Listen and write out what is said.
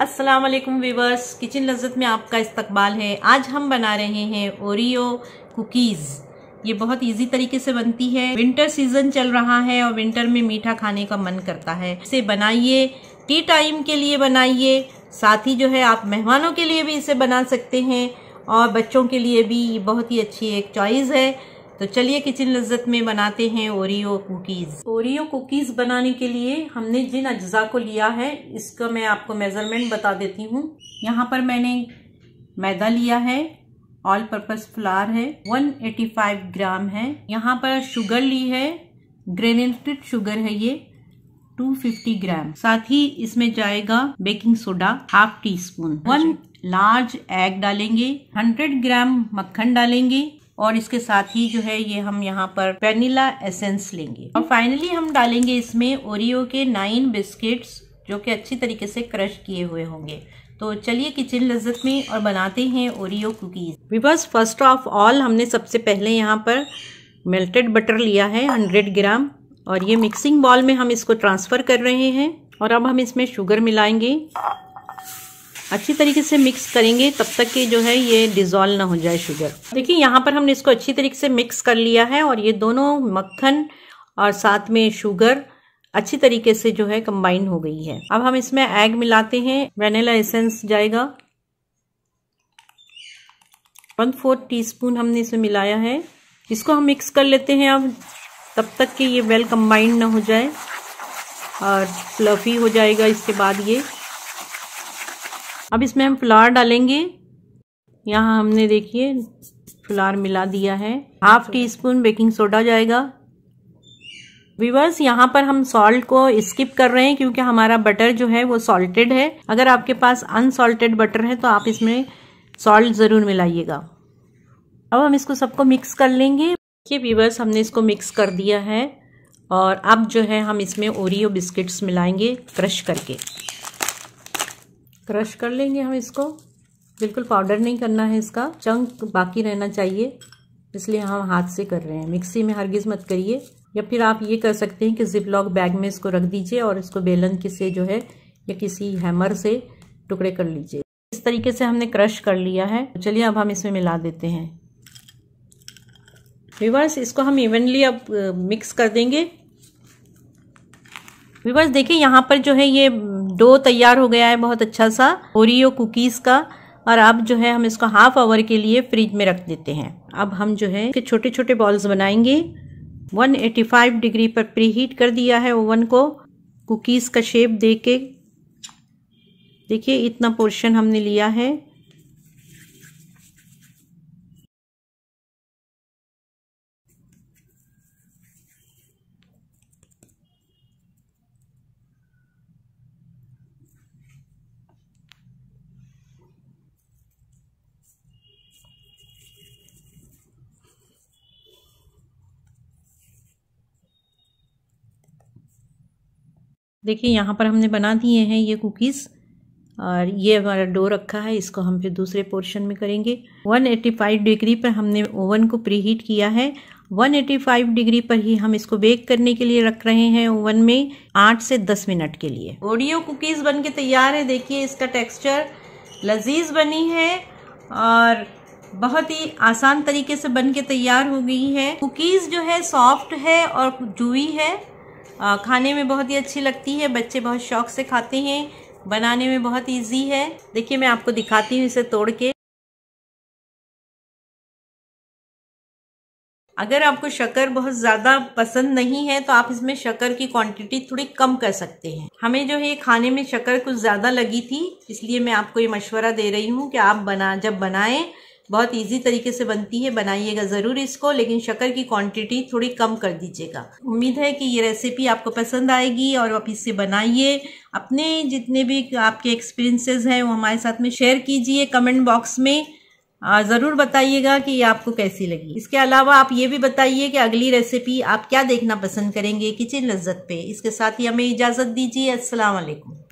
अस्सलाम वालेकुम viewers kitchen लज्जत में आपका इस्तकबाल है आज हम बना रहे हैं ओरियो कुकीज़ ये बहुत इजी तरीके से बनती है विंटर सीजन चल रहा है और विंटर में मीठा खाने का मन करता है इसे बनाइए टी टाइम के लिए बनाइए साथ ही जो है आप मेहमानों के लिए भी इसे बना सकते हैं और बच्चों के लिए भी बहुत ही अच्छी एक चॉइस है तो चलिए किचन लज्जत में बनाते हैं ओरियो कुकीज़ ओरियो कुकीज़ बनाने के लिए हमने जिन अज्जा को लिया है इसका मैं आपको मेज़रमेंट बता देती हूँ यहाँ पर मैंने मैदा लिया है ऑल पर्पज फ्लार है 185 ग्राम है यहाँ पर शुगर ली है ग्रेनेटेड शुगर है ये 250 ग्राम साथ ही इसमें जाएगा baking soda half teaspoon हाँ वन लार्ज एग डालेंगे 100 ग्राम मक्खन डालेंगे और इसके साथ ही जो है ये हम यहाँ पर वेनिला एसेंस लेंगे और फाइनली हम डालेंगे इसमें ओरियो के नाइन बिस्किट्स जो कि अच्छी तरीके से क्रश किए हुए होंगे तो चलिए किचन लज्जत में और बनाते हैं Oreo cookies because first of all हमने सबसे पहले यहाँ पर मेल्टेड बटर लिया है हंड्रेड ग्राम और ये मिक्सिंग बॉल में हम इसको ट्रांसफ़र कर रहे हैं और अब हम इसमें शुगर मिलाएंगे अच्छी तरीके से मिक्स करेंगे तब तक कि जो है ये डिज़ोल्व ना हो जाए शुगर देखिए यहाँ पर हमने इसको अच्छी तरीके से मिक्स कर लिया है और ये दोनों मक्खन और साथ में शुगर अच्छी तरीके से जो है कंबाइन हो गई है अब हम इसमें एग मिलाते हैं वेनेला एसेंस जाएगा वन फोर्थ टीस्पून हमने इसमें मिलाया है इसको हम मिक्स कर लेते हैं अब तब तक कि ये वेल कंबाइंड ना हो जाए और फ्लफी हो जाएगा इसके बाद ये अब इसमें हम फ्लावर डालेंगे यहाँ हमने देखिए फ्लावर मिला दिया है हाफ अच्छा। टी स्पून बेकिंग सोडा जाएगा विवर्स यहाँ पर हम सॉल्ट को स्किप कर रहे हैं क्योंकि हमारा बटर जो है वो सॉल्टेड है अगर आपके पास अनसॉल्टेड बटर है तो आप इसमें सॉल्ट ज़रूर मिलाइएगा अब हम इसको सबको मिक्स कर लेंगे देखिए वीवर्स हमने इसको मिक्स कर दिया है और अब जो है हम इसमें ओरियो बिस्किट्स मिलाएंगे क्रश करके क्रश कर लेंगे हम इसको बिल्कुल पाउडर नहीं करना है इसका चंक बाकी रहना चाहिए इसलिए हम हाथ से कर रहे हैं मिक्सी में हरगिज़ मत करिए या फिर आप ये कर सकते हैं कि जिप लॉक बैग में इसको रख दीजिए और इसको बेलन किसे जो है या किसी हैमर से टुकड़े कर लीजिए इस तरीके से हमने क्रश कर लिया है चलिए अब हम इसमें मिला देते हैं विवर्स इसको हम इवनली अब मिक्स uh, कर देंगे विवर्स देखिए यहाँ पर जो है ये डो तैयार हो गया है बहुत अच्छा सा ओरियो कुकीज़ का और अब जो है हम इसको हाफ आवर के लिए फ्रिज में रख देते हैं अब हम जो है इसके छोटे छोटे बॉल्स बनाएंगे 185 डिग्री पर प्री हीट कर दिया है ओवन को कुकीज़ का शेप दे के देखिए इतना पोर्शन हमने लिया है देखिए यहाँ पर हमने बना दिए हैं ये कुकीज़ और ये हमारा डो रखा है इसको हम फिर दूसरे पोर्शन में करेंगे 185 डिग्री पर हमने ओवन को प्री हीट किया है 185 डिग्री पर ही हम इसको बेक करने के लिए रख रहे हैं ओवन में 8 से 10 मिनट के लिए ओडियो कुकीज़ बन के तैयार है देखिए इसका टेक्सचर लजीज बनी है और बहुत ही आसान तरीके से बन के तैयार हो गई है कुकीज़ जो है सॉफ्ट है और जूई है खाने में बहुत ही अच्छी लगती है बच्चे बहुत शौक से खाते हैं बनाने में बहुत इजी है देखिए मैं आपको दिखाती हूँ इसे तोड़ के अगर आपको शक्कर बहुत ज़्यादा पसंद नहीं है तो आप इसमें शक्कर की क्वांटिटी थोड़ी कम कर सकते हैं हमें जो है खाने में शक्कर कुछ ज़्यादा लगी थी इसलिए मैं आपको ये मशवरा दे रही हूँ कि आप बना जब बनाएं बहुत इजी तरीके से बनती है बनाइएगा ज़रूर इसको लेकिन शक्कर की क्वांटिटी थोड़ी कम कर दीजिएगा उम्मीद है कि ये रेसिपी आपको पसंद आएगी और आप इससे बनाइए अपने जितने भी आपके एक्सपीरियंसेस हैं वो हमारे साथ में शेयर कीजिए कमेंट बॉक्स में ज़रूर बताइएगा कि ये आपको कैसी लगी इसके अलावा आप ये भी बताइए कि अगली रेसिपी आप क्या देखना पसंद करेंगे किचन लज्जत पे इसके साथ ही हमें इजाज़त दीजिए असलकम